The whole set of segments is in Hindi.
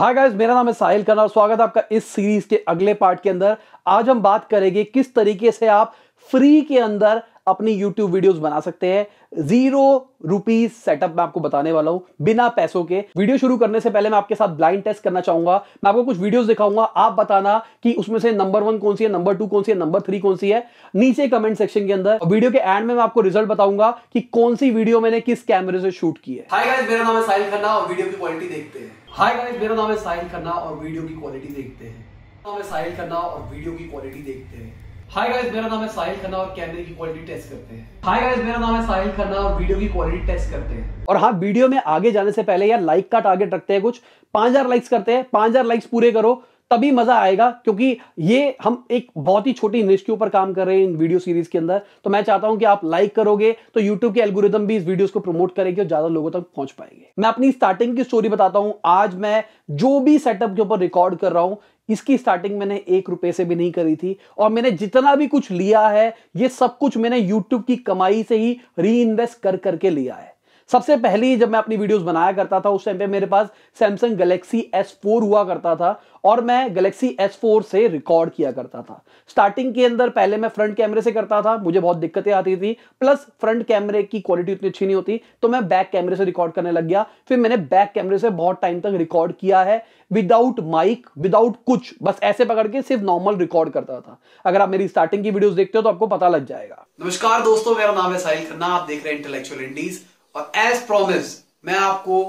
हाय गाइस मेरा नाम है साहिल खन्ना और स्वागत है आपका इस सीरीज के अगले पार्ट के अंदर आज हम बात करेंगे किस तरीके से आप फ्री के अंदर अपनी YouTube वीडियोस बना सकते हैं जीरो रुपीज सेटअप मैं आपको बताने वाला हूं बिना पैसों के वीडियो शुरू करने से पहले मैं आपके साथ ब्लाइंड टेस्ट करना चाहूंगा मैं आपको कुछ वीडियोस दिखाऊंगा आप बताना कि उसमें से नंबर वन कौन सी है नंबर टू कौन सी है नंबर थ्री कौन सी है नीचे कमेंट सेक्शन के अंदर वीडियो के एंड में मैं आपको रिजल्ट बताऊंगा कि कौन सी वीडियो मैंने किस कैमरे से शूट की है हाय गाइस मेरा नाम है साहिल खन्ना और वीडियो की क्वालिटी देखते हैं हाय गाइस मेरा नाम है साहिल खन्ना और वीडियो की क्वालिटी देखते हैं साहिल खन्ना और वीडियो की क्वालिटी देखते हैं हाय गाइस मेरा नाम है साहिल खन्ना और कैमरे की क्वालिटी टेस्ट करते हैं हाय गाइस मेरा नाम है साहिल खन्ना और वीडियो की क्वालिटी टेस्ट करते हैं और हाँ वीडियो में आगे जाने से पहले यार लाइक का टारगेट रखते हैं कुछ 5000 लाइक्स करते हैं 5000 लाइक्स पूरे करो तभी मजा आएगा क्योंकि ये हम एक बहुत ही छोटी निश के ऊपर काम कर रहे हैं इन वीडियो सीरीज के अंदर तो मैं चाहता हूं कि आप लाइक करोगे तो यूट्यूब के एल्गोरिदम भी इस वीडियोस को प्रमोट करेंगे और ज्यादा लोगों तक पहुंच पाएंगे मैं अपनी स्टार्टिंग की स्टोरी बताता हूं आज मैं जो भी सेटअप के ऊपर रिकॉर्ड कर रहा हूं इसकी स्टार्टिंग मैंने एक रुपए से भी नहीं करी थी और मैंने जितना भी कुछ लिया है ये सब कुछ मैंने यूट्यूब की कमाई से ही री इन्वेस्ट कर करके लिया है सबसे पहले जब मैं अपनी वीडियोस बनाया करता था उस टाइम पे मेरे पास सैमसंग गैलेक्सी S4 हुआ करता था और मैं गैलेक्सी S4 से रिकॉर्ड किया करता था स्टार्टिंग के अंदर पहले मैं फ्रंट कैमरे से करता था मुझे बहुत दिक्कतें आती थी प्लस फ्रंट कैमरे की क्वालिटी उतनी अच्छी नहीं होती तो मैं बैक कैमरे से रिकॉर्ड करने लग गया फिर मैंने बैक कैमरे से बहुत टाइम तक रिकॉर्ड किया है विदाउट माइक विदाउट कुछ बस ऐसे पकड़ के सिर्फ नॉर्मल रिकॉर्ड करता था अगर आप मेरी स्टार्टिंग की वीडियो देखते हो तो आपको पता लग जाएगा नमस्कार दोस्तों मेरा नाम है साहिल खन्ना आप देख रहे हैं इंटेलेक्चुअल इंडीज और एज प्रोमिस मैं आपको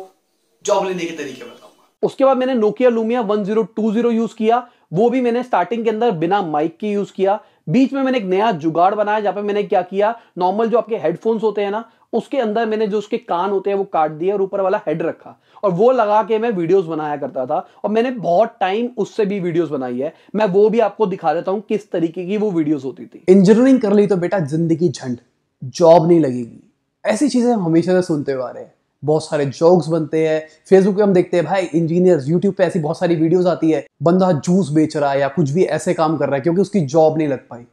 जॉब लेने के तरीके बताऊंगा उसके बाद मैंने नोकिया लूमिया 1020 यूज किया वो भी मैंने स्टार्टिंग के अंदर बिना माइक के यूज किया बीच में मैंने एक नया जुगाड़ बनाया जहां पे मैंने क्या किया नॉर्मल जो आपके हेडफोन्स होते हैं ना उसके अंदर मैंने जो उसके कान होते हैं वो काट दिए और ऊपर वाला हेड रखा और वो लगा के मैं वीडियोस बनाया करता था और मैंने बहुत टाइम उससे भी वीडियोस बनाई है मैं वो भी आपको दिखा देता हूँ किस तरीके की वो वीडियोज होती थी इंजीनियरिंग कर ली तो बेटा जिंदगी झंड जॉब नहीं लगेगी ऐसी चीजें हम हमेशा से सुनते हुए आ रहे हैं बहुत सारे जॉक्स बनते हैं फेसबुक पे हम देखते हैं भाई इंजीनियर्स यूट्यूब पे ऐसी बहुत सारी वीडियोस आती है बंदा जूस बेच रहा है या कुछ भी ऐसे काम कर रहा है क्योंकि उसकी जॉब नहीं लग पाई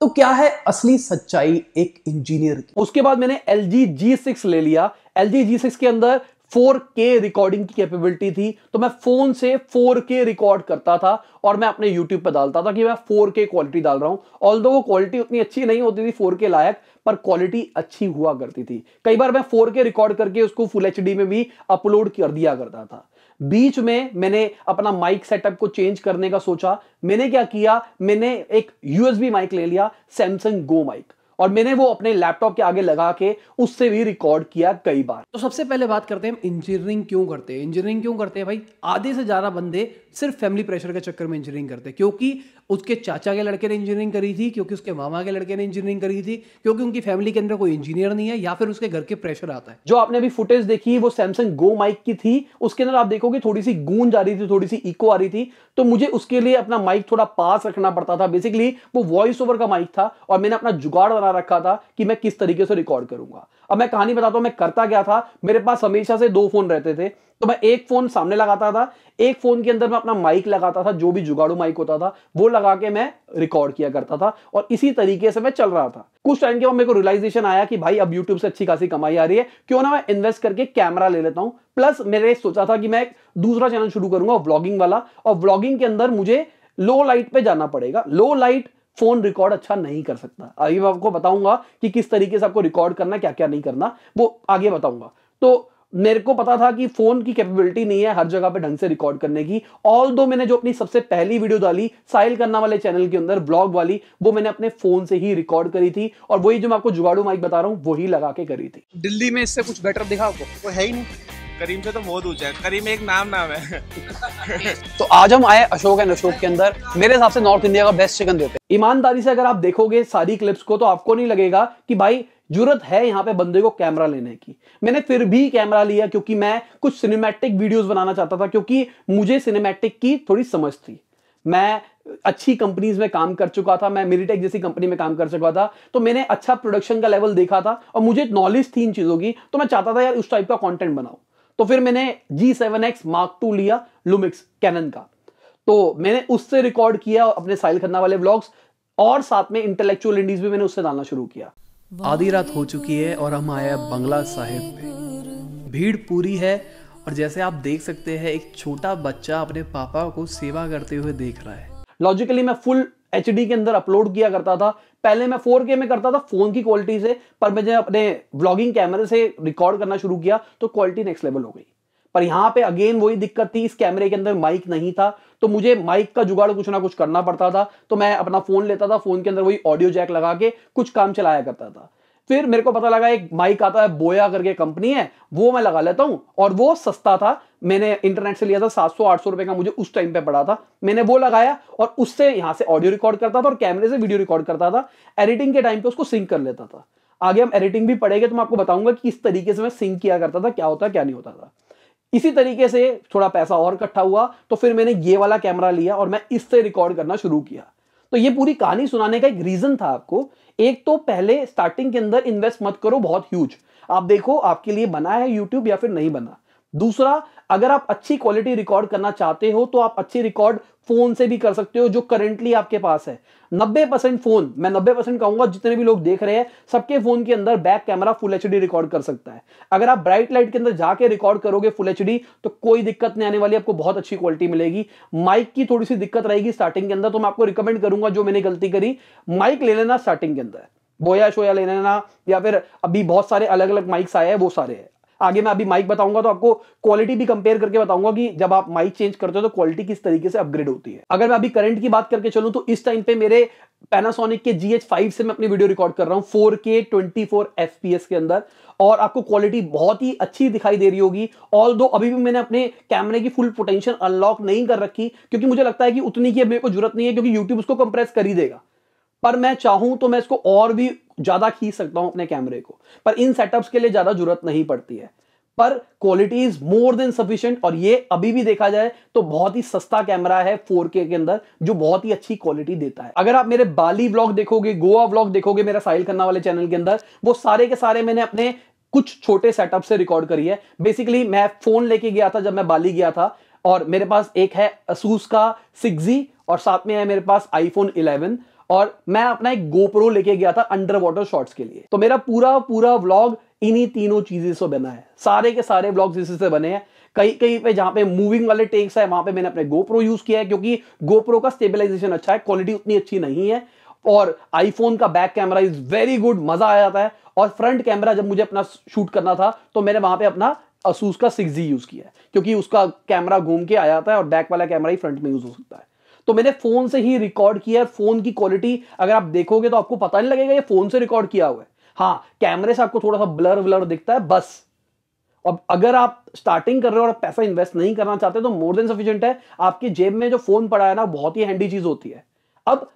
तो क्या है असली सच्चाई एक इंजीनियर की उसके बाद मैंने एल जी जी सिक्स ले लिया एल जी जी सिक्स के अंदर 4K रिकॉर्डिंग की कैपेबिलिटी थी तो मैं फोन से 4K रिकॉर्ड करता था और मैं अपने YouTube पर डालता था कि मैं 4K क्वालिटी डाल रहा हूं ऑल वो क्वालिटी उतनी अच्छी नहीं होती थी 4K लायक पर क्वालिटी अच्छी हुआ करती थी कई बार मैं 4K रिकॉर्ड करके उसको फुल एच में भी अपलोड कर दिया करता था बीच में मैंने अपना माइक सेटअप को चेंज करने का सोचा मैंने क्या किया मैंने एक यूएसबी माइक ले लिया सैमसंग गो माइक और मैंने वो अपने लैपटॉप के आगे लगा के उससे भी रिकॉर्ड किया कई बार तो सबसे पहले बात करते हैं इंजीनियरिंग क्यों करते हैं इंजीनियरिंग क्यों करते हैं भाई आधे से ज़्यादा बंदे सिर्फ फैमिली प्रेशर के चक्कर में इंजीनियरिंग करते हैं क्योंकि उसके चाचा के लड़के ने इंजीनियरिंग करी थी क्योंकि उसके मामा के लड़के ने इंजीनियरिंग करी थी क्योंकि उनकी फैमिली के अंदर कोई इंजीनियर नहीं है या फिर उसके घर के प्रेशर आता है जो आपने अभी फुटेज देखी वो सैमसंग गो माइक की थी उसके अंदर आप देखोगे थोड़ी सी गूंज आ रही थी थोड़ी सी इको आ रही थी तो मुझे उसके लिए अपना माइक थोड़ा पास रखना पड़ता था बेसिकली वो वॉइस ओवर का माइक था और मैंने अपना जुगाड़ बना रखा था कि मैं किस तरीके से रिकॉर्ड करूंगा अब मैं कहानी बताता हूँ मैं करता क्या था मेरे पास हमेशा से दो फोन रहते थे तो मैं एक फोन सामने लगाता था एक फोन के अंदर मैं अपना माइक लगाता था जो भी जुगाड़ू माइक होता था वो लगा के मैं रिकॉर्ड किया करता था और इसी तरीके से मैं चल रहा था कुछ टाइम के बाद मेरे को रियलाइजेशन आया कि भाई अब यूट्यूब से अच्छी खासी कमाई आ रही है क्यों ना मैं इन्वेस्ट करके कैमरा ले लेता हूं प्लस मैंने सोचा था कि मैं एक दूसरा चैनल शुरू करूंगा व्लॉगिंग वाला और व्लॉगिंग के अंदर मुझे लो लाइट पे जाना पड़ेगा लो लाइट फोन रिकॉर्ड अच्छा नहीं कर सकता अभी मैं आपको बताऊंगा कि किस तरीके से आपको रिकॉर्ड करना क्या क्या नहीं करना वो आगे बताऊंगा तो मेरे को पता था कि फोन की कैपेबिलिटी नहीं है हर जगह पे ढंग से रिकॉर्ड करने की ऑल दो मैंने जो अपनी सबसे पहली वीडियो डाली साहिल करना वाले चैनल के अंदर ब्लॉग वाली वो मैंने अपने फोन से ही रिकॉर्ड करी थी और वही जो मैं आपको जुगाड़ू माइक बता रहा हूँ वही लगा के करी थी दिल्ली में इससे कुछ बेटर दिखा आपको वो है ही नहीं करीम से तो बहुत ऊंचा है करीम एक नाम नाम है तो आज हम आए अशोक एंड अशोक के अंदर मेरे हिसाब से नॉर्थ इंडिया का बेस्ट चिकन देते हैं ईमानदारी से अगर आप देखोगे सारी क्लिप्स को तो आपको नहीं लगेगा कि भाई जरूरत है यहां पे बंदे को कैमरा लेने की मैंने फिर भी कैमरा लिया क्योंकि मैं कुछ सिनेमैटिक वीडियोस बनाना चाहता था क्योंकि मुझे सिनेमैटिक की थोड़ी समझ थी मैं अच्छी कंपनीज में काम कर चुका था मैं मिलीटेक जैसी कंपनी में काम कर चुका था तो मैंने अच्छा प्रोडक्शन का लेवल देखा था और मुझे नॉलेज थी इन चीज़ों की तो मैं चाहता था यार उस टाइप का कॉन्टेंट बनाओ तो फिर मैंने G seven X mark two लिया लुमिक्स कैनन का तो मैंने उससे रिकॉर्ड किया अपने साइल खन्ना वाले ब्लॉग्स और साथ में इंटेलेक्चुअल इंडीज भी मैंने उससे डालना शुरू किया आधी रात हो चुकी है और हम आए बंगला साहिब भीड़ पूरी है और जैसे आप देख सकते हैं एक छोटा बच्चा अपने पापा को सेवा करते हुए देख रहा है लॉजिकली मैं फुल एच के अंदर अपलोड किया करता था पहले मैं फोर के में करता था फोन की क्वालिटी से पर मैंने अपने ब्लॉगिंग कैमरे से रिकॉर्ड करना शुरू किया तो क्वालिटी नेक्स्ट लेवल हो गई पर यहां पे अगेन वही दिक्कत थी इस कैमरे के अंदर माइक नहीं था तो मुझे माइक का जुगाड़ कुछ ना कुछ करना पड़ता था तो मैं अपना फोन लेता था फोन के अंदर वही ऑडियो जैक लगा के कुछ काम चलाया करता था फिर मेरे को पता लगा एक माइक आता है बोया करके कंपनी है वो मैं लगा लेता हूं और वो सस्ता था मैंने इंटरनेट से लिया था आठ सौ रुपए का मुझे उस टाइम पे पड़ा था मैंने वो लगाया और उससे यहाँ से ऑडियो रिकॉर्ड करता था और कैमरे से वीडियो रिकॉर्ड करता था एडिटिंग के टाइम पे उसको सिंक कर लेता था आगे हम एडिटिंग भी पड़ेगा तो मैं आपको बताऊंगा कि इस तरीके से मैं सिंक किया करता था क्या होता क्या नहीं होता था इसी तरीके से थोड़ा पैसा और इकट्ठा हुआ तो फिर मैंने ये वाला कैमरा लिया और मैं इससे रिकॉर्ड करना शुरू किया तो ये पूरी कहानी सुनाने का एक रीजन था आपको एक तो पहले स्टार्टिंग के अंदर इन्वेस्ट मत करो बहुत ह्यूज आप देखो आपके लिए बना है यूट्यूब या फिर नहीं बना दूसरा अगर आप अच्छी क्वालिटी रिकॉर्ड करना चाहते हो तो आप अच्छी रिकॉर्ड फोन से भी कर सकते हो जो करेंटली आपके पास है 90 परसेंट फोन मैं 90 परसेंट कहूंगा जितने भी लोग देख रहे हैं सबके फोन के अंदर back camera full H record कर सकता है अगर आप ब्राइट लाइट के अंदर जाके रिकॉर्ड करोगे फुल एच तो कोई दिक्कत नहीं आने वाली आपको बहुत अच्छी क्वालिटी मिलेगी माइक की थोड़ी सी दिक्कत रहेगी स्टार्टिंग के अंदर तो मैं आपको रिकमेंड करूंगा जो मैंने गलती करी माइक ले लेना स्टार्टिंग के अंदर बोया शोया ले लेना या फिर अभी बहुत सारे अलग अलग माइक्स आए हैं वो सारे हैं आगे मैं अभी माइक बताऊंगा तो आपको क्वालिटी भी कंपेयर करके बताऊंगा कि जब आप माइक चेंज करते हो तो क्वालिटी किस तरीके से अपग्रेड होती है अगर मैं अभी करंट की बात करके चलूँ तो इस टाइम पे मेरे पैनासोनिक के जी एच फाइव से मैं अपनी वीडियो रिकॉर्ड कर रहा हूँ फोर के ट्वेंटी फोर पी एस के अंदर और आपको क्वालिटी बहुत ही अच्छी दिखाई दे रही होगी ऑल दो अभी भी मैंने अपने कैमरे की फुल पोटेंशियल अनलॉक नहीं कर रखी क्योंकि मुझे लगता है कि उतनी की मेरे को जरूरत नहीं है क्योंकि यूट्यूब उसको कंप्रेस कर ही देगा पर मैं चाहूं तो मैं इसको और भी ज्यादा खींच सकता हूं अपने कैमरे को पर इन सेटअप्स के लिए ज्यादा जरूरत नहीं पड़ती है पर quality is more than sufficient और ये अभी भी देखा जाए तो बहुत ही सस्ता कैमरा है 4K के अंदर जो बहुत ही अच्छी क्वालिटी देता है अगर आप मेरे बाली ब्लॉग देखोगे गोवा ब्लॉग देखोगे मेरा साहिल खन्ना वाले चैनल के अंदर वो सारे के सारे मैंने अपने कुछ छोटे सेटअप से रिकॉर्ड करी है बेसिकली मैं फोन लेके गया था जब मैं बाली गया था और मेरे पास एक है असूस का सिक्स और साथ में है मेरे पास आईफोन इलेवन और मैं अपना एक गोप्रो लेके गया था अंडर वाटर शॉर्ट्स के लिए तो मेरा पूरा पूरा व्लॉग इन्हीं तीनों चीज़ें से बना है सारे के सारे व्लॉग्स इसी से बने हैं कहीं कहीं पे जहां पे मूविंग वाले टेक्स है वहां पे मैंने अपने गोप्रो यूज़ किया है क्योंकि गोप्रो का स्टेबिलाईजेशन अच्छा है क्वालिटी उतनी अच्छी नहीं है और आईफोन का back camera is very good मज़ा आ जाता है और फ्रंट कैमरा जब मुझे अपना शूट करना था तो मैंने वहां पे अपना असूस का सिक्स यूज़ किया है क्योंकि उसका कैमरा घूम के आ जाता है और बैक वाला कैमरा ही फ्रंट में यूज़ हो सकता है तो मैंने फोन से ही रिकॉर्ड किया है फोन की क्वालिटी अगर आप देखोगे तो आपको पता नहीं लगेगा ये फोन से रिकॉर्ड किया हुआ है हाँ कैमरे से आपको थोड़ा सा ब्लर व्लर दिखता है बस अब अगर आप स्टार्टिंग कर रहे हो और पैसा इन्वेस्ट नहीं करना चाहते तो मोर देन सफिशियंट है आपकी जेब में जो फोन पड़ा है ना बहुत ही हैंडी चीज होती है अब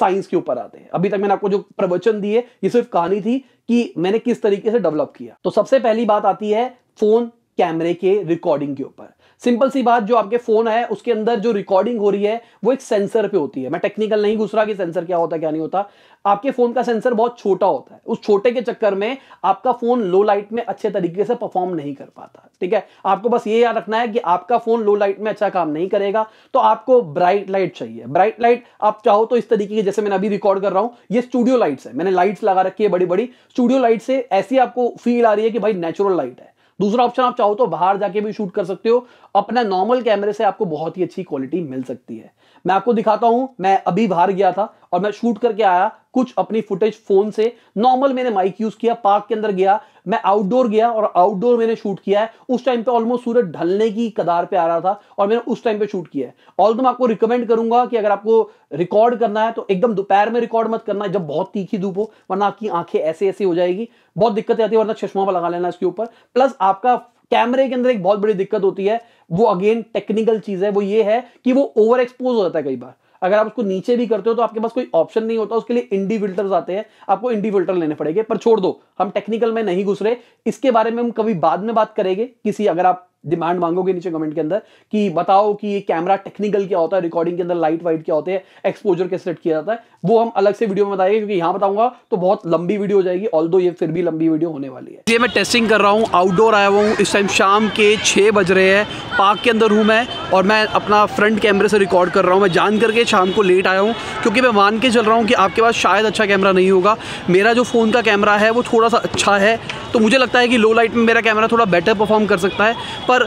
साइंस के ऊपर आते हैं अभी तक मैंने आपको जो प्रवचन दिए ये सिर्फ कहानी थी कि मैंने किस तरीके से डेवलप किया तो सबसे पहली बात आती है फोन कैमरे के रिकॉर्डिंग के ऊपर सिंपल सी बात जो आपके फोन है उसके अंदर जो रिकॉर्डिंग हो रही है वो एक सेंसर पे होती है मैं टेक्निकल नहीं घुस रहा कि सेंसर क्या होता है क्या नहीं होता आपके फोन का सेंसर बहुत छोटा होता है उस छोटे के चक्कर में आपका फोन लो लाइट में अच्छे तरीके से परफॉर्म नहीं कर पाता ठीक है आपको बस ये याद रखना है कि आपका फोन लो लाइट में अच्छा काम नहीं करेगा तो आपको ब्राइट लाइट चाहिए ब्राइट लाइट आप चाहो तो इस तरीके की जैसे मैंने अभी रिकॉर्ड कर रहा हूं ये स्टूडियो लाइट्स है मैंने लाइट्स लगा रखी है बड़ी बड़ी स्टूडियो लाइट से ऐसी आपको फील आ रही है कि भाई नेचुरल लाइट है दूसरा ऑप्शन आप चाहो तो बाहर जाके भी शूट कर सकते हो अपने नॉर्मल कैमरे से आपको बहुत ही अच्छी क्वालिटी मिल सकती है मैं आपको दिखाता हूं मैं अभी बाहर गया था और मैं शूट करके आया कुछ अपनी फुटेज फोन से नॉर्मल मैंने माइक यूज किया पार्क के अंदर गया मैं आउटडोर गया और आउटडोर मैंने शूट किया है उस टाइम पे ऑलमोस्ट सूरज ढलने की कदार पे आ रहा था और मैंने उस टाइम पे शूट किया है ऑल तो मैं आपको रिकमेंड करूंगा कि अगर आपको रिकॉर्ड करना है तो एकदम दोपहर में रिकॉर्ड मत करना है जब बहुत तीखी धूप हो वरना आपकी आंखें ऐसे ऐसे हो जाएगी बहुत दिक्कत आती है वरना चश्मा पर लगा लेना इसके ऊपर प्लस आपका कैमरे के अंदर एक बहुत बड़ी दिक्कत होती है वो अगेन टेक्निकल चीज है वो ये है कि वो ओवर एक्सपोज हो जाता है कई बार अगर आप उसको नीचे भी करते हो तो आपके पास कोई ऑप्शन नहीं होता उसके लिए इंडी फिल्टर आते हैं आपको इंडी फिल्टर लेने पड़ेंगे पर छोड़ दो हम टेक्निकल में नहीं घुस रहे इसके बारे में हम कभी बाद में बात करेंगे किसी अगर आप डिमांड मांगोगे नीचे कमेंट के अंदर कि बताओ कि ये कैमरा टेक्निकल क्या होता है रिकॉर्डिंग के अंदर लाइट वाइट क्या होते हैं एक्सपोजर कैसे सेट किया जाता है वो हम अलग से वीडियो में बताएंगे क्योंकि यहाँ बताऊंगा तो बहुत लंबी वीडियो हो जाएगी ऑल ये फिर भी लंबी वीडियो होने वाली है ये मैं टेस्टिंग कर रहा हूँ आउटडोर आया हुआ हूँ इस टाइम शाम के छः बज रहे हैं पार्क के अंदर हूँ मैं और मैं अपना फ्रंट कैमरे से रिकॉर्ड कर रहा हूँ मैं जान करके शाम को लेट आया हूँ क्योंकि मैं मान के चल रहा हूँ कि आपके पास शायद अच्छा कैमरा नहीं होगा मेरा जो फ़ोन का कैमरा है वो थोड़ा सा अच्छा है तो मुझे लगता है कि लो लाइट में मेरा कैमरा थोड़ा बेटर परफॉर्म कर सकता है पर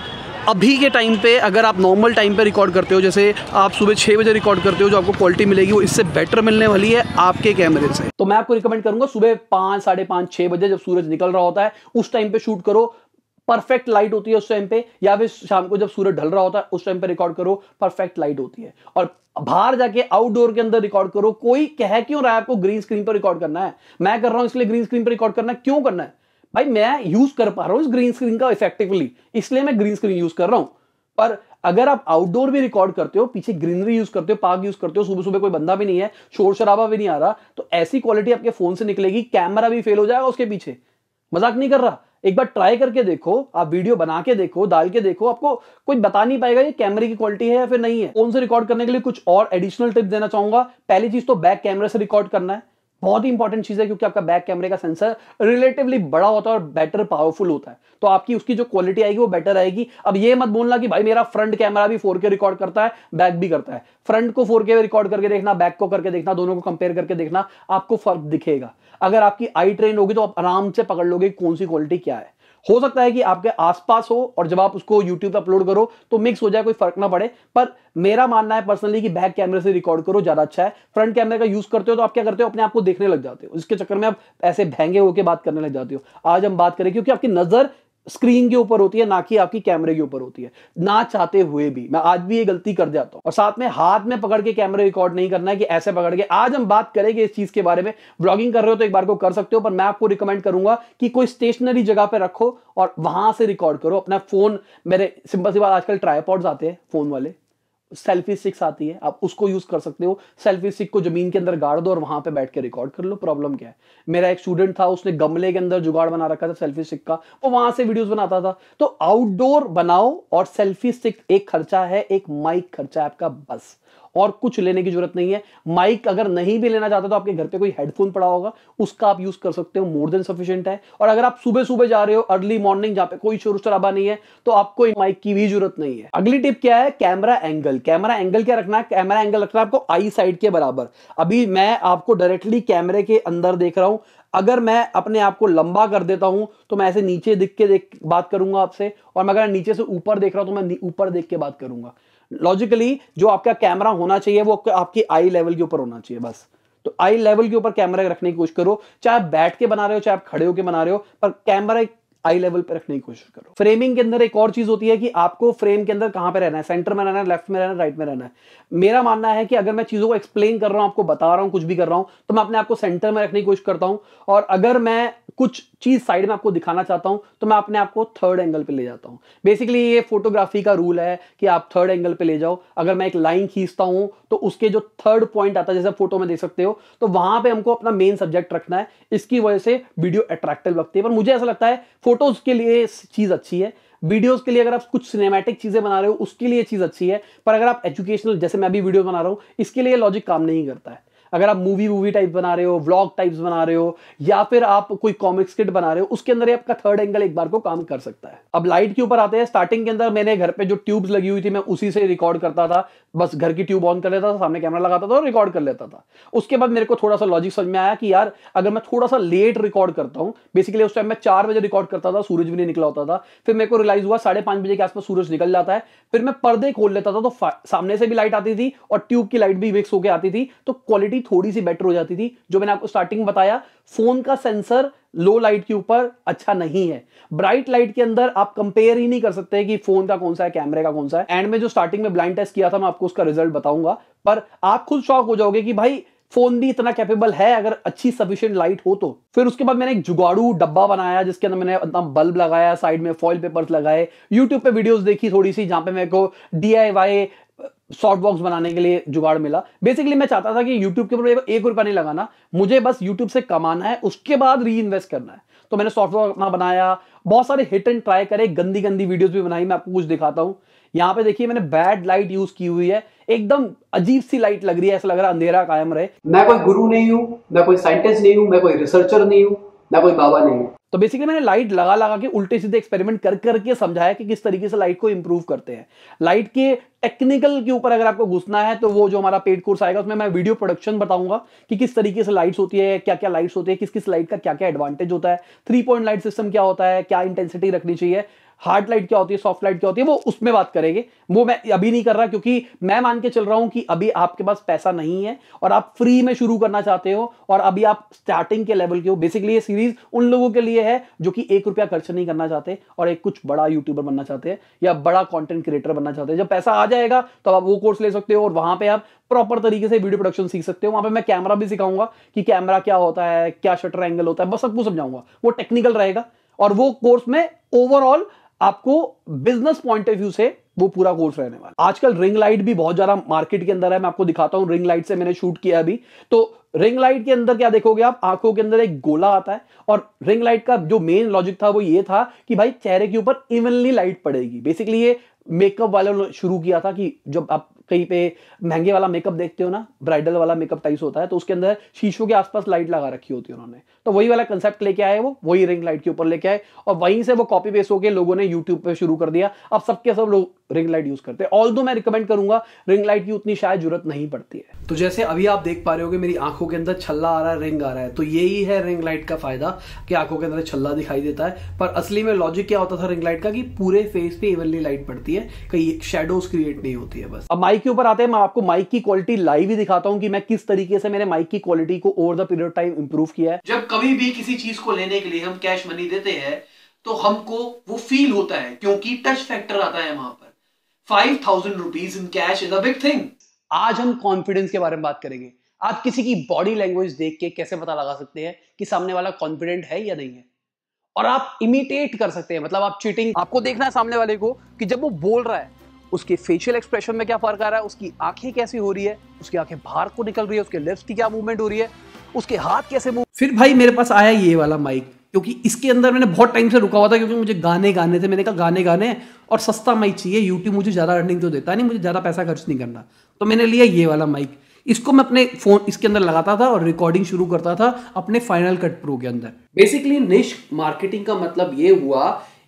अभी के टाइम पे अगर आप नॉर्मल टाइम पे रिकॉर्ड करते हो जैसे आप सुबह छः बजे रिकॉर्ड करते हो जो आपको क्वालिटी मिलेगी वो इससे बेटर मिलने वाली है आपके कैमरे से तो मैं आपको रिकमेंड करूंगा सुबह पाँच साढ़े पाँच छः बजे जब सूरज निकल रहा होता है उस टाइम पे शूट करो परफेक्ट लाइट होती है उस टाइम पे या फिर शाम को जब सूरज ढल रहा होता है उस टाइम पे रिकॉर्ड करो परफेक्ट लाइट होती है और बाहर जाके आउटडोर के अंदर रिकॉर्ड करो कोई कह क्यों रहा है आपको ग्रीन स्क्रीन पर रिकॉर्ड करना है मैं कर रहा हूं इसलिए ग्रीन स्क्रीन पर रिकॉर्ड करना क्यों करना है भाई मैं यूज कर पा रहा हूँ इस ग्रीन स्क्रीन का इफेक्टिवली इसलिए मैं ग्रीन स्क्रीन यूज कर रहा हूँ पर अगर आप आउटडोर भी रिकॉर्ड करते हो पीछे ग्रीनरी यूज करते हो पार्क यूज करते हो सुबह सुबह कोई बंदा भी नहीं है शोर शराबा भी नहीं आ रहा तो ऐसी क्वालिटी आपके फोन से निकलेगी कैमरा भी फेल हो जाएगा उसके पीछे मजाक नहीं कर रहा एक बार ट्राई करके देखो आप वीडियो बना के देखो डाल के देखो आपको कुछ बता नहीं पाएगा ये कैमरे की क्वालिटी है या फिर नहीं है फोन से रिकॉर्ड करने के लिए कुछ और एडिशनल टिप देना चाहूंगा पहली चीज तो बैक कैमरे से रिकॉर्ड करना है बहुत ही इंपॉर्टेंट चीज है क्योंकि आपका बैक कैमरे का सेंसर रिलेटिवली बड़ा होता है और बेटर पावरफुल होता है तो आपकी उसकी जो क्वालिटी आएगी वो बेटर आएगी अब ये मत बोलना कि भाई मेरा फ्रंट कैमरा भी फोर रिकॉर्ड करता है बैक भी करता है फ्रंट को फोर रिकॉर्ड करके देखना बैक को करके देखना दोनों को कंपेयर करके देखना आपको फर्क दिखेगा अगर आपकी आई ट्रेन होगी तो आप आराम से पकड़ लोगे कौन सी क्वालिटी क्या है हो सकता है कि आपके आसपास हो और जब आप उसको यूट्यूब पर अपलोड करो तो मिक्स हो जाए कोई फर्क ना पड़े पर मेरा मानना है पर्सनली कि बैक कैमरे से रिकॉर्ड करो ज्यादा अच्छा है फ्रंट कैमरे का यूज करते हो तो आप क्या करते हो अपने आप को देखने लग जाते हो इसके चक्कर में आप ऐसे भेंगे होकर बात करने लग जाते हो आज हम बात करें क्योंकि आपकी नजर स्क्रीन के ऊपर होती है ना कि आपकी कैमरे के ऊपर होती है ना चाहते हुए भी मैं आज भी ये गलती कर जाता हूं और साथ में हाथ में पकड़ के कैमरे रिकॉर्ड नहीं करना है कि ऐसे पकड़ के आज हम बात करेंगे इस चीज के बारे में ब्लॉगिंग कर रहे हो तो एक बार को कर सकते हो पर मैं आपको रिकमेंड करूंगा कि कोई स्टेशनरी जगह पर रखो और वहां से रिकॉर्ड करो अपना फोन मेरे सिंपल सी बात आजकल ट्राईपॉड्स आते हैं फोन वाले सेल्फी सिक्स आती है आप उसको यूज कर सकते हो सेल्फी स्टिक को जमीन के अंदर गाड़ दो और वहां पे बैठ के रिकॉर्ड कर लो प्रॉब्लम क्या है मेरा एक स्टूडेंट था उसने गमले के अंदर जुगाड़ बना रखा था सेल्फी स्टिक का वो वहां से वीडियोस बनाता था तो आउटडोर बनाओ और सेल्फी स्टिक एक खर्चा है एक माइक खर्चा है आपका बस और कुछ लेने की जरूरत नहीं है माइक अगर नहीं भी लेना चाहते तो आपके घर पे कोई हेडफोन पड़ा होगा उसका आप यूज कर सकते हो मोर देन सफिशियंट है और अगर आप सुबह सुबह जा रहे हो अर्ली मॉर्निंग जहां पे कोई शोर शराबा नहीं है तो आपको माइक की भी जरूरत नहीं है अगली टिप क्या है कैमरा एंगल कैमरा एंगल क्या रखना है कैमरा एंगल रखना है आपको आई साइड के बराबर अभी मैं आपको डायरेक्टली कैमरे के अंदर देख रहा हूं अगर मैं अपने आप को लंबा कर देता हूं तो मैं ऐसे नीचे दिख के देख बात करूंगा आपसे और मैं अगर नीचे से ऊपर देख रहा हूं तो मैं ऊपर देख के बात करूंगा लॉजिकली जो आपका कैमरा होना चाहिए वो आपकी आई लेवल के ऊपर होना चाहिए बस तो आई लेवल के ऊपर कैमरा रखने की कोशिश करो चाहे आप बैठ के बना रहे हो चाहे आप खड़े होकर बना रहे हो पर कैमरा आई लेवल पर रखने की कोशिश करो फ्रेमिंग के अंदर एक और चीज होती है कि आपको फ्रेम के अंदर कहां पे रहना है सेंटर में रहना है लेफ्ट में रहना है राइट में रहना है मेरा मानना है कि अगर मैं चीजों को एक्सप्लेन कर रहा हूं आपको बता रहा हूं कुछ भी कर रहा हूं तो मैं अपने आपको सेंटर में रखने की कोशिश करता हूं और अगर मैं कुछ चीज साइड में आपको दिखाना चाहता हूं तो मैं अपने आपको थर्ड एंगल पे ले जाता हूं बेसिकली ये फोटोग्राफी का रूल है कि आप थर्ड एंगल पे ले जाओ अगर मैं एक लाइन खींचता हूं तो उसके जो थर्ड पॉइंट आता है जैसे फोटो में देख सकते हो तो वहां पे हमको अपना मेन सब्जेक्ट रखना है इसकी वजह से वीडियो अट्रैक्टिव लगती है पर मुझे ऐसा लगता है फोटोज के लिए चीज अच्छी है वीडियोस के लिए अगर आप कुछ सिनेमैटिक चीजें बना रहे हो उसके लिए चीज अच्छी है पर अगर आप एजुकेशनल जैसे मैं भी वीडियो बना रहा हूं इसके लिए लॉजिक काम नहीं करता है अगर आप मूवी वूवी टाइप बना रहे हो व्लॉग टाइप्स बना रहे हो या फिर आप कोई कॉमिक्स किट बना रहे हो उसके अंदर आपका थर्ड एंगल एक बार को काम कर सकता है अब लाइट के ऊपर आते हैं स्टार्टिंग के अंदर मैंने घर पे जो ट्यूब्स लगी हुई थी मैं उसी से रिकॉर्ड करता था बस घर की ट्यूब ऑन कर लेता था सामने कैमरा लगाता था और रिकॉर्ड कर लेता था उसके बाद मेरे को थोड़ा सा लॉजिक समझ में आया कि यार अगर मैं थोड़ा सा लेट रिकॉर्ड करता हूँ बेसिकली उस टाइम मैं चार बजे रिकॉर्ड करता था सूरज भी नहीं निकला होता था फिर मेरे को रिलाइज हुआ साढ़े पांच बजे के आसपास सूरज निकल जाता है फिर मैं पर्दे खोल लेता था तो सामने से भी लाइट आती थी और ट्यूब की लाइट भी मिक्स होकर आती थी तो क्वालिटी थी थोड़ी सी बेटर हो जाती थी जो मैंने आपको स्टार्टिंग में बताया फोन का सेंसर लो लाइट के ऊपर अच्छा नहीं है ब्राइट लाइट के अंदर आप कंपेयर ही नहीं कर सकते कि फोन का कौन सा है कैमरे का कौन सा है एंड में जो स्टार्टिंग में ब्लाइंड टेस्ट किया था मैं आपको उसका रिजल्ट बताऊंगा पर आप खुद शॉक हो जाओगे कि भाई फोन भी इतना कैपेबल है अगर अच्छी सफिशियंट लाइट हो तो फिर उसके बाद मैंने एक जुगाड़ू डब्बा बनाया जिसके अंदर मैंने अपना बल्ब लगाया साइड में फॉइल पेपर्स लगाए यूट्यूब पे वीडियोस देखी थोड़ी सी जहां पे मेरे को डी शॉर्ट बॉक्स बनाने के लिए जुगाड़ मिला बेसिकली मैं चाहता था कि यूट्यूब के ऊपर एक रुपया नहीं लगाना मुझे बस यूट्यूब से कमाना है उसके बाद री इन्वेस्ट करना है तो मैंने सॉफ्टवेयर अपना बनाया बहुत सारे हिट एंड ट्राई करे गंदी गंदी वीडियोस भी बनाई मैं आपको कुछ दिखाता हूँ यहाँ पे देखिए मैंने बैड लाइट यूज की हुई है एकदम अजीब सी लाइट लग रही है ऐसा लग रहा है अंधेरा कायम रहे मैं कोई गुरु नहीं हूँ मैं कोई साइंटिस्ट नहीं हूँ मैं कोई रिसर्चर नहीं हूँ ना कोई बाबा नहीं है तो बेसिकली मैंने लाइट लगा लगा के उल्टे सीधे एक्सपेरिमेंट कर करके समझाया कि किस तरीके से लाइट को इंप्रूव करते हैं लाइट के टेक्निकल के ऊपर अगर आपको घुसना है तो वो जो हमारा पेड कोर्स आएगा उसमें मैं वीडियो प्रोडक्शन बताऊंगा कि किस तरीके से लाइट्स होती है क्या क्या लाइट्स होती है किस किस लाइट का क्या क्या एडवांटेज होता है थ्री पॉइंट लाइट सिस्टम क्या होता है क्या इंटेंसिटी रखनी चाहिए हार्ड लाइट क्या होती है सॉफ्ट लाइट क्या होती है वो उसमें बात करेंगे वो मैं अभी नहीं कर रहा क्योंकि मैं मान के चल रहा हूं कि अभी आपके पास पैसा नहीं है और आप फ्री में शुरू करना चाहते हो और अभी आप स्टार्टिंग के लेवल के हो बेसिकली ये सीरीज उन लोगों के लिए है जो कि एक रुपया खर्च नहीं करना चाहते और एक कुछ बड़ा यूट्यूबर बनना चाहते हैं या बड़ा कॉन्टेंट क्रिएटर बनना चाहते हैं जब पैसा आ जाएगा तो आप वो कोर्स ले सकते हो और वहां पर आप प्रॉपर तरीके से वीडियो प्रोडक्शन सीख सकते हो वहां पर मैं कैमरा भी सिखाऊंगा कि कैमरा क्या होता है क्या शटर एंगल होता है बस सबको समझाऊंगा वो टेक्निकल रहेगा और वो कोर्स में ओवरऑल आपको बिजनेस पॉइंट ऑफ व्यू से वो पूरा कोर्स रहने वाला आजकल रिंग लाइट भी बहुत ज्यादा मार्केट के अंदर है मैं आपको दिखाता हूँ रिंग लाइट से मैंने शूट किया अभी तो रिंग लाइट के अंदर क्या देखोगे आप आंखों के अंदर एक गोला आता है और रिंग लाइट का जो मेन लॉजिक था वो ये था कि भाई चेहरे के ऊपर इवनली लाइट पड़ेगी बेसिकली ये मेकअप वालों ने शुरू किया था कि जब आप कहीं पे महंगे वाला मेकअप देखते हो ना ब्राइडल वाला मेकअप टाइप्स होता है तो उसके अंदर शीशों के आसपास लाइट लगा रखी होती है उन्होंने तो वही वाला कंसेप्ट लेके आए वो वही रिंग लाइट के ऊपर लेके आए और वहीं से वो कॉपी पेस्ट होकर लोगों ने यूट्यूब पर शुरू कर दिया अब सबके सब लोग रिंग लाइट यूज करते हैं ऑल मैं रिकमेंड करूंगा रिंग लाइट की उतनी शायद जरूरत नहीं पड़ती है तो जैसे अभी आप देख पा रहे हो कि मेरी आंखों के अंदर छल्ला आ रहा है रिंग आ रहा है तो यही है रिंग लाइट का फायदा कि आंखों के अंदर छल्ला दिखाई देता है पर असली में लॉजिक क्या होता था रिंग लाइट का कि पूरे फेस पे इवनली लाइट पड़ती है कहीं शेडोज क्रिएट नहीं होती है बस अब माइक माइक के ऊपर आते हैं मैं आपको माइक की क्वालिटी लाइव ही दिखाता हूँ कि मैं किस तरीके से मैंने माइक की क्वालिटी को over the period time improve किया है जब कभी भी किसी चीज को लेने के लिए हम कैश मनी देते हैं तो हमको वो फील होता है क्योंकि टच फैक्टर आता है वहां पर five thousand rupees in cash is a big thing आज हम कॉन्फिडेंस के बारे में बात करेंगे आप किसी की बॉडी लैंग्वेज देख के कैसे पता लगा सकते हैं कि सामने वाला कॉन्फिडेंट है या नहीं है और आप इमिटेट कर सकते हैं मतलब आप चीटिंग आपको देखना है सामने वाले को कि जब वो बोल रहा है उसके फेशियल एक्सप्रेशन में क्या फ़र्क आ रहा है उसकी आंखें कैसी हो रही है उसकी आंखें बाहर को निकल रही है उसके लिप्स की क्या मूवमेंट हो रही है उसके हाथ कैसे मूव फिर भाई मेरे पास आया ये वाला माइक क्योंकि इसके अंदर मैंने बहुत टाइम से रुका हुआ था क्योंकि मुझे गाने गाने थे मैंने कहा गाने गाने और सस्ता माइक चाहिए यूट्यूब मुझे ज़्यादा अर्निंग तो देता नहीं मुझे ज़्यादा पैसा खर्च नहीं करना तो मैंने लिया ये वाला माइक इसको मैं अपने फोन इसके अंदर लगाता था और रिकॉर्डिंग शुरू करता था अपने फाइनल कट प्रो के अंदर बेसिकली निश मार्केटिंग का मतलब ये हुआ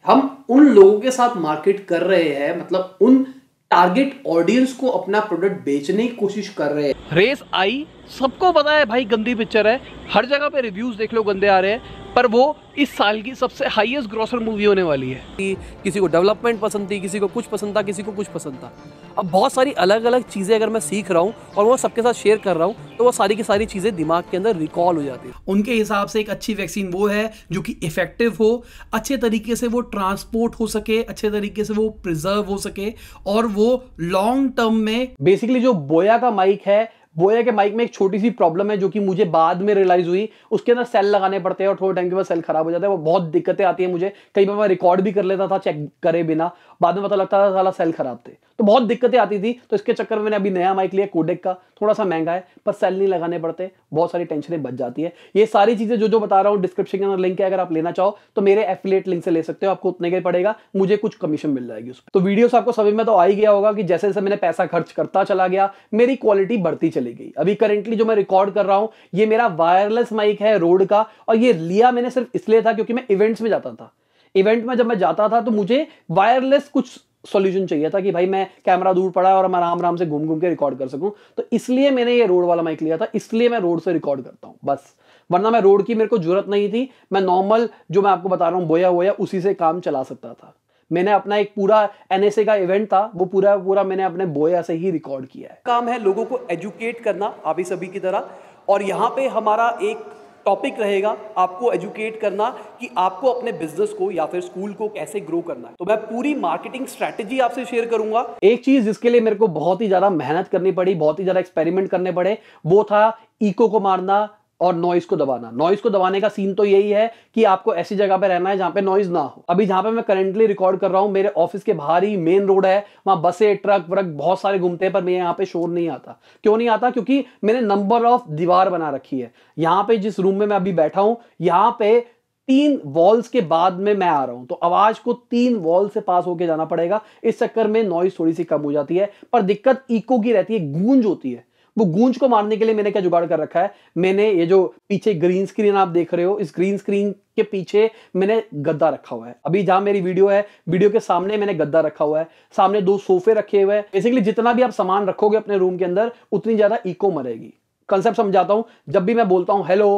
हम उन लोगों के साथ मार्केट कर रहे हैं मतलब उन टारगेट ऑडियंस को अपना प्रोडक्ट बेचने की कोशिश कर रहे हैं रेस आई सबको पता है भाई गंदी पिक्चर है हर जगह पे रिव्यूज देख लो गंदे आ रहे हैं पर वो इस साल की सबसे हाईएस्ट ग्रोसर मूवी होने वाली है कि किसी को डेवलपमेंट पसंद थी किसी को कुछ पसंद था किसी को कुछ पसंद था अब बहुत सारी अलग अलग चीज़ें अगर मैं सीख रहा हूँ और वो सबके साथ शेयर कर रहा हूँ तो वो सारी की सारी चीज़ें दिमाग के अंदर रिकॉल हो जाती है उनके हिसाब से एक अच्छी वैक्सीन वो है जो कि इफेक्टिव हो अच्छे तरीके से वो ट्रांसपोर्ट हो सके अच्छे तरीके से वो प्रिजर्व हो सके और वो लॉन्ग टर्म में बेसिकली जो बोया का माइक है बोया के माइक में एक छोटी सी प्रॉब्लम है जो कि मुझे बाद में रियलाइज हुई उसके अंदर सेल लगाने पड़ते हैं और थोड़े टाइम के बाद सेल खराब हो जाता है वो बहुत दिक्कतें आती है मुझे कई बार मैं रिकॉर्ड भी कर लेता था चेक करे बिना बाद में पता लगता था साला सेल खराब थे तो बहुत दिक्कतें आती थी तो इसके चक्कर में मैंने अभी नया माइक लिया कोडेक का थोड़ा सा महंगा है पर सेल नहीं लगाने पड़ते बहुत सारी टेंशनें बच जाती है ये सारी चीज़ें जो जो बता रहा हूँ डिस्क्रिप्शन के अंदर लिंक है अगर आप लेना चाहो तो मेरे एफिलेट लिंक से ले सकते हो आपको उतने के पड़ेगा मुझे कुछ कमीशन मिल जाएगी उस तो वीडियो आपको सभी में तो आ ही गया होगा कि जैसे जैसे मैंने पैसा खर्च करता चला गया मेरी क्वालिटी बढ़ती चली गई अभी करेंटली जो मैं रिकॉर्ड कर रहा हूँ ये मेरा वायरलेस माइक है रोड का और ये लिया मैंने सिर्फ इसलिए था क्योंकि मैं इवेंट्स में जाता था इवेंट में जब मैं जाता था तो मुझे वायरलेस कुछ सोल्यूशन चाहिए था कि भाई मैं कैमरा दूर पड़ा और मैं आराम आराम से घूम घूम के रिकॉर्ड कर सकूं तो इसलिए मैंने ये रोड वाला माइक लिया था इसलिए मैं रोड से रिकॉर्ड करता हूं बस वरना मैं रोड की मेरे को जरूरत नहीं थी मैं नॉर्मल जो मैं आपको बता रहा हूँ बोया बोया उसी से काम चला सकता था मैंने अपना एक पूरा एन का इवेंट था वो पूरा पूरा मैंने अपने बोया से ही रिकॉर्ड किया है काम है लोगों को एजुकेट करना आप ही सभी की तरह और यहाँ पे हमारा एक टॉपिक रहेगा आपको एजुकेट करना कि आपको अपने बिजनेस को या फिर स्कूल को कैसे ग्रो करना है तो मैं पूरी मार्केटिंग स्ट्रेटेजी आपसे शेयर करूंगा एक चीज जिसके लिए मेरे को बहुत ही ज्यादा मेहनत करनी पड़ी बहुत ही ज्यादा एक्सपेरिमेंट करने पड़े वो था इको को मारना और नॉइज को दबाना नॉइज को दबाने का सीन तो यही है कि आपको ऐसी जगह पे रहना है जहां पे नॉइज ना हो अभी जहां पे मैं करंटली रिकॉर्ड कर रहा हूं मेरे ऑफिस के बाहर ही मेन रोड है वहां बसे ट्रक व्रक बहुत सारे घूमते हैं पर मेरे यहां पे शोर नहीं आता क्यों नहीं आता क्योंकि मैंने नंबर ऑफ दीवार बना रखी है यहां पर जिस रूम में मैं अभी बैठा हूं यहां पर तीन वॉल्स के बाद में मैं आ रहा हूं तो आवाज को तीन वॉल से पास होके जाना पड़ेगा इस चक्कर में नॉइज थोड़ी सी कम हो जाती है पर दिक्कत इको की रहती है गूंज होती है वो गूंज को मारने के लिए मैंने क्या जुगाड़ कर रखा है मैंने ये जो पीछे ग्रीन स्क्रीन आप देख रहे हो इस ग्रीन स्क्रीन के पीछे मैंने गद्दा रखा हुआ है अभी जहां मेरी वीडियो है वीडियो के सामने मैंने गद्दा रखा हुआ है सामने दो सोफे रखे हुए हैं बेसिकली जितना भी आप सामान रखोगे अपने रूम के अंदर उतनी ज्यादा इको मरेगी कंसेप्ट समझाता हूँ जब भी मैं बोलता हूँ हेलो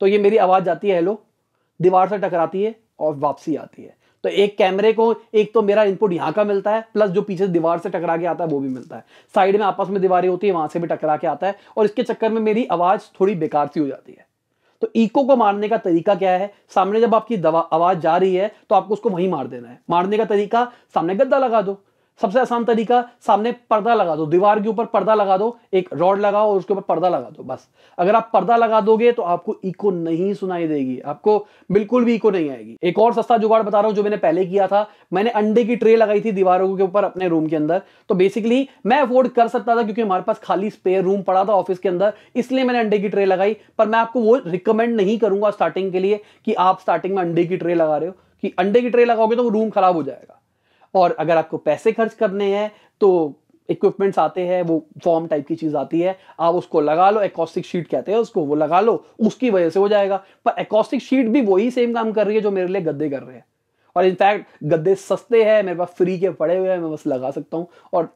तो ये मेरी आवाज आती है हेलो दीवार से टकराती है और वापसी आती है तो एक कैमरे को एक तो मेरा इनपुट यहाँ का मिलता है प्लस जो पीछे दीवार से टकरा के आता है वो भी मिलता है साइड में आपस में दीवारें होती है वहां से भी टकरा के आता है और इसके चक्कर में मेरी आवाज थोड़ी बेकार सी हो जाती है तो इको को मारने का तरीका क्या है सामने जब आपकी आवाज जा रही है तो आपको उसको वहीं मार देना है मारने का तरीका सामने गद्दा लगा दो सबसे आसान तरीका सामने पर्दा लगा दो दीवार के ऊपर पर्दा लगा दो एक रॉड लगाओ और उसके ऊपर पर्दा लगा दो बस अगर आप पर्दा लगा दोगे तो आपको इको नहीं सुनाई देगी आपको बिल्कुल भी इको नहीं आएगी एक और सस्ता जुगाड़ बता रहा हूं जो मैंने पहले किया था मैंने अंडे की ट्रे लगाई थी दीवारों के ऊपर अपने रूम के अंदर तो बेसिकली मैं अफोर्ड कर सकता था क्योंकि हमारे पास खाली स्पेयर रूम पड़ा था ऑफिस के अंदर इसलिए मैंने अंडे की ट्रे लगाई पर मैं आपको वो रिकमेंड नहीं करूंगा स्टार्टिंग के लिए कि आप स्टार्टिंग में अंडे की ट्रे लगा रहे हो कि अंडे की ट्रे लगाओगे तो वो रूम खराब हो जाएगा और अगर आपको पैसे खर्च करने हैं तो इक्विपमेंट्स आते हैं वो फॉर्म टाइप की चीज़ आती है आप उसको लगा लो एकॉस्टिक शीट कहते हैं उसको वो लगा लो उसकी वजह से हो जाएगा पर एकॉस्टिक शीट भी वही सेम काम कर रही है जो मेरे लिए गद्दे कर रहे हैं और इनफैक्ट गद्दे सस्ते हैं मेरे पास फ्री के पड़े हुए हैं मैं बस लगा सकता हूँ और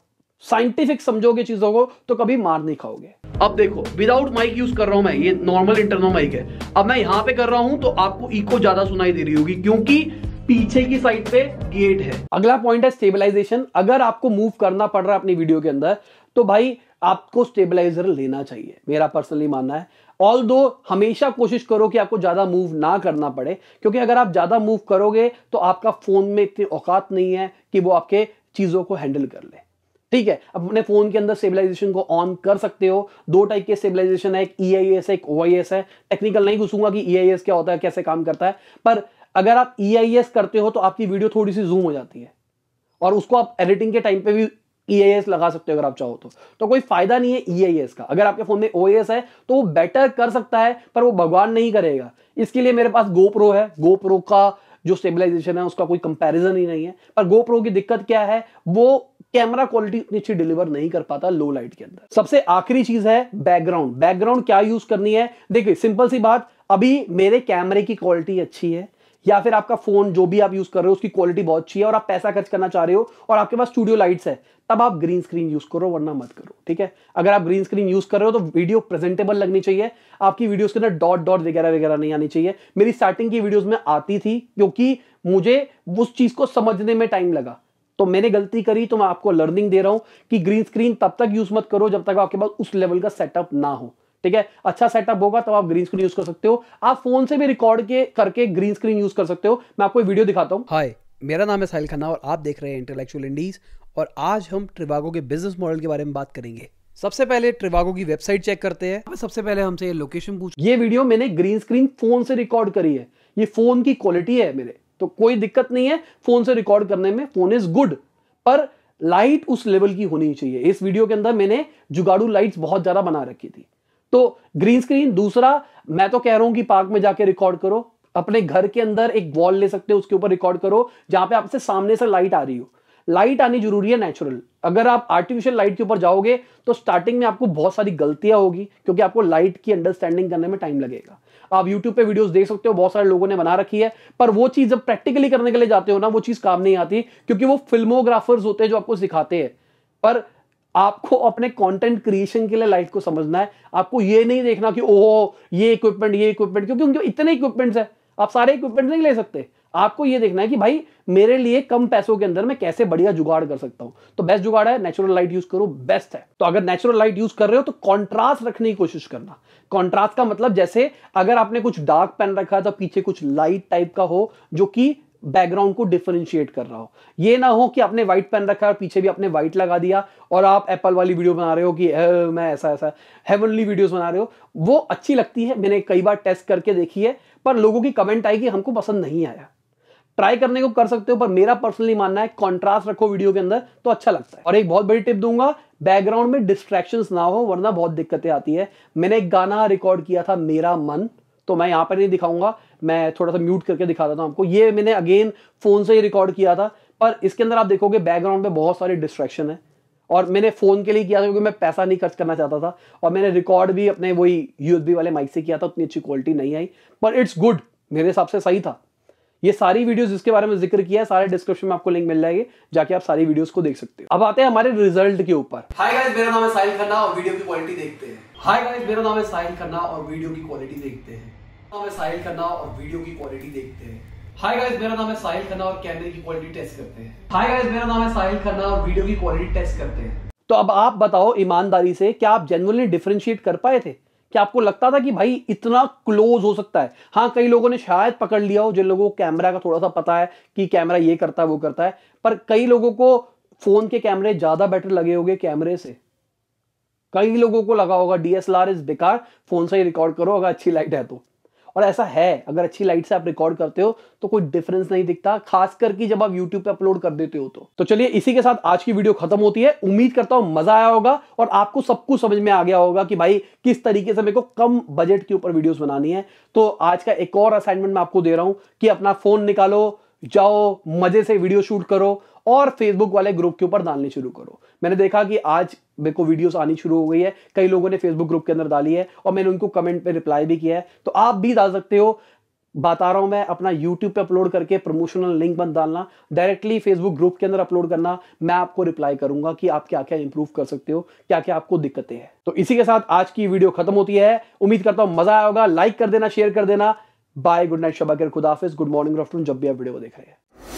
साइंटिफिक समझोगे चीज़ों को तो कभी मार नहीं खाओगे अब देखो विदाउट माइक यूज कर रहा हूं मैं ये नॉर्मल इंटरनल माइक है अब मैं यहां पे कर रहा हूं तो आपको इको ज्यादा सुनाई दे रही होगी क्योंकि पीछे की साइड पे गेट है अगला पॉइंट है स्टेबलाइजेशन अगर आपको मूव करना पड़ रहा है अपनी वीडियो के अंदर तो भाई आपको स्टेबलाइजर लेना चाहिए मेरा पर्सनली मानना है ऑल दो हमेशा कोशिश करो कि आपको ज़्यादा मूव ना करना पड़े क्योंकि अगर आप ज़्यादा मूव करोगे तो आपका फ़ोन में इतनी औकात नहीं है कि वो आपके चीज़ों को हैंडल कर ले ठीक है अब अपने फोन के अंदर स्टेबलाइजेशन को ऑन कर सकते हो दो टाइप के स्टेबलाइजेशन है एक ई e है एक ओ है टेक्निकल नहीं घुसूंगा कि ई e क्या होता है कैसे काम करता है पर अगर आप ई e करते हो तो आपकी वीडियो थोड़ी सी जूम हो जाती है और उसको आप एडिटिंग के टाइम पे भी ई e लगा सकते हो अगर आप चाहो तो तो कोई फायदा नहीं है ई e का अगर आपके फोन में ओ है तो वो बेटर कर सकता है पर वो भगवान नहीं करेगा इसके लिए मेरे पास गोप्रो है गोप्रो का जो स्टेबलाइजेशन है उसका कोई कंपैरिजन ही नहीं है पर गोप्रो की दिक्कत क्या है वो कैमरा क्वालिटी उतनी अच्छी डिलीवर नहीं कर पाता लो लाइट के अंदर सबसे आखिरी चीज है बैकग्राउंड बैकग्राउंड क्या यूज करनी है देखिए सिंपल सी बात अभी मेरे कैमरे की क्वालिटी अच्छी है या फिर आपका फोन जो भी आप यूज कर रहे हो उसकी क्वालिटी बहुत अच्छी है और आप पैसा खर्च करना चाह रहे हो और आपके पास स्टूडियो लाइट्स है तब आप ग्रीन स्क्रीन यूज करो वरना मत करो ठीक है अगर आप ग्रीन स्क्रीन यूज कर रहे हो तो वीडियो प्रेजेंटेबल लगनी चाहिए आपकी वीडियोस के अंदर डॉट डॉट वगैरह वगैरह नहीं आनी चाहिए मेरी स्टार्टिंग की वीडियोज में आती थी क्योंकि मुझे उस चीज को समझने में टाइम लगा तो मैंने गलती करी तो मैं आपको लर्निंग दे रहा हूं कि ग्रीन स्क्रीन तब तक यूज मत करो जब तक आपके पास उस लेवल का सेटअप ना हो ठीक है अच्छा सेटअप होगा तो आप ग्रीन स्क्रीन यूज कर सकते हो आप फोन से भी रिकॉर्ड के करके ग्रीन स्क्रीन यूज कर सकते हो मैं आपको वीडियो दिखाता हूँ हाय मेरा नाम है साहिल खन्ना और आप देख रहे हैं इंटेलेक्चुअल इंडीज और आज हम ट्रिवागो के बिजनेस मॉडल के बारे में बात करेंगे सबसे पहले ट्रिवागो की वेबसाइट चेक करते हैं सबसे पहले हमसे ये लोकेशन पूछ ये वीडियो मैंने ग्रीन स्क्रीन फोन से रिकॉर्ड करी है ये फोन की क्वालिटी है मेरे तो कोई दिक्कत नहीं है फोन से रिकॉर्ड करने में फोन इज गुड पर लाइट उस लेवल की होनी चाहिए इस वीडियो के अंदर मैंने जुगाड़ू लाइट्स बहुत ज्यादा बना रखी थी तो ग्रीन स्क्रीन दूसरा मैं तो कह रहा हूं कि पार्क में जाके रिकॉर्ड करो अपने घर के अंदर एक वॉल ले सकते हो उसके ऊपर रिकॉर्ड करो जहां पे आपसे सामने से लाइट आ रही हो लाइट आनी जरूरी है नेचुरल अगर आप आर्टिफिशियल लाइट के ऊपर जाओगे तो स्टार्टिंग में आपको बहुत सारी गलतियां होगी क्योंकि आपको लाइट की अंडरस्टैंडिंग करने में टाइम लगेगा आप यूट्यूब पे वीडियोस देख सकते हो बहुत सारे लोगों ने बना रखी है पर वो चीज़ जब प्रैक्टिकली करने के लिए जाते हो ना वो चीज़ काम नहीं आती क्योंकि वो फिल्मोग्राफर्स होते हैं जो आपको सिखाते हैं पर आपको अपने कंटेंट क्रिएशन के लिए लाइफ को समझना है आपको ये नहीं देखना कि ओहो ये इक्विपमेंट ये इक्विपमेंट क्योंकि उनके इतने इक्विपमेंट्स है आप सारे इक्विपमेंट नहीं ले सकते आपको ये देखना है कि भाई मेरे लिए कम पैसों के अंदर मैं कैसे बढ़िया जुगाड़ कर सकता हूं तो बेस्ट जुगाड़ है नेचुरल लाइट यूज करो बेस्ट है तो अगर नेचुरल लाइट यूज कर रहे हो तो कॉन्ट्रास्ट रखने की कोशिश करना कॉन्ट्रास्ट का मतलब जैसे अगर आपने कुछ डार्क पेन रखा है तो पीछे कुछ लाइट टाइप का हो जो कि बैकग्राउंड को डिफरेंशिएट कर रहा हो ये ना हो कि आपने व्हाइट पेन रखा है और पीछे भी आपने व्हाइट लगा दिया और आप एप्पल वाली वीडियो बना रहे हो कि मैं ऐसा ऐसा हेवनली वीडियोस बना रहे हो वो अच्छी लगती है मैंने कई बार टेस्ट करके देखी है पर लोगों की कमेंट आई कि हमको पसंद नहीं आया ट्राई करने को कर सकते हो पर मेरा पर्सनली मानना है कॉन्ट्रास्ट रखो वीडियो के अंदर तो अच्छा लगता है और एक बहुत बड़ी टिप दूंगा बैकग्राउंड में डिस्ट्रैक्शन ना हो वरना बहुत दिक्कतें आती है मैंने एक गाना रिकॉर्ड किया था मेरा मन तो मैं यहां पर नहीं दिखाऊंगा मैं थोड़ा सा म्यूट करके दिखा देता हूँ आपको ये मैंने अगेन फ़ोन से ही रिकॉर्ड किया था पर इसके अंदर आप देखोगे बैकग्राउंड में बहुत सारी डिस्ट्रैक्शन है और मैंने फ़ोन के लिए किया था क्योंकि मैं पैसा नहीं खर्च करना चाहता था और मैंने रिकॉर्ड भी अपने वही यूएसबी वाले माइक से किया था उतनी अच्छी क्वालिटी नहीं आई पर इट्स गुड मेरे हिसाब से सही था ये सारी वीडियोस जिसके बारे में जिक्र किया है सारे डिस्क्रिप्शन में आपको लिंक मिल जाएगी जाके आप सारी वीडियोस को देख सकते हो अब आते हैं हमारे रिजल्ट के ऊपर हाय गाइस मेरा नाम है साहिल खन्ना और वीडियो की क्वालिटी देखते हैं हाय गाइस मेरा नाम है साहिल खन्ना और वीडियो की क्वालिटी देखते हैं नाम है साहिल खन्ना और वीडियो की क्वालिटी देखते हैं हाय गाइस मेरा नाम है साहिल खन्ना और कैमरे की क्वालिटी टेस्ट करते हैं हाय गाइस मेरा नाम है साहिल खन्ना और वीडियो की क्वालिटी टेस्ट करते हैं तो अब आप बताओ ईमानदारी से क्या आप जेनुअनली डिफ्रेंशिएट कर पाए थे क्या आपको लगता था कि भाई इतना क्लोज हो सकता है हाँ कई लोगों ने शायद पकड़ लिया हो जिन लोगों को कैमरा का थोड़ा सा पता है कि कैमरा ये करता है वो करता है पर कई लोगों को फोन के कैमरे ज्यादा बेटर लगे होंगे कैमरे से कई लोगों को लगा होगा डीएसएलआर इज बेकार फोन से ही रिकॉर्ड करो अगर अच्छी लाइट है तो और ऐसा है अगर अच्छी लाइट से आप रिकॉर्ड करते हो तो कोई डिफरेंस नहीं दिखता खास करके जब आप यूट्यूब पे अपलोड कर देते हो तो तो चलिए इसी के साथ आज की वीडियो खत्म होती है उम्मीद करता हूं मजा आया होगा और आपको सब कुछ समझ में आ गया होगा कि भाई किस तरीके से मेरे को कम बजट के ऊपर वीडियोस बनानी है तो आज का एक और असाइनमेंट मैं आपको दे रहा हूं कि अपना फोन निकालो जाओ मजे से वीडियो शूट करो और फेसबुक वाले ग्रुप के ऊपर डालनी शुरू करो मैंने देखा कि आज मेरे को वीडियोस आनी शुरू हो गई है कई लोगों ने फेसबुक ग्रुप के अंदर डाली है और मैंने उनको कमेंट पे रिप्लाई भी किया है तो आप भी डाल सकते हो बता रहा हूं मैं अपना यूट्यूब पे अपलोड करके प्रमोशनल लिंक बंद डालना डायरेक्टली फेसबुक ग्रुप के अंदर अपलोड करना मैं आपको रिप्लाई करूंगा कि आप क्या क्या इंप्रूव कर सकते हो क्या क्या आपको दिक्कतें हैं तो इसी के साथ आज की वीडियो खत्म होती है उम्मीद करता हूं मजा आया होगा लाइक कर देना शेयर कर देना बाय गुड नाइट शबाकर खुदाफिज गुड मॉर्निंग आफ्टरनून जब भी आप वीडियो देख रहे हैं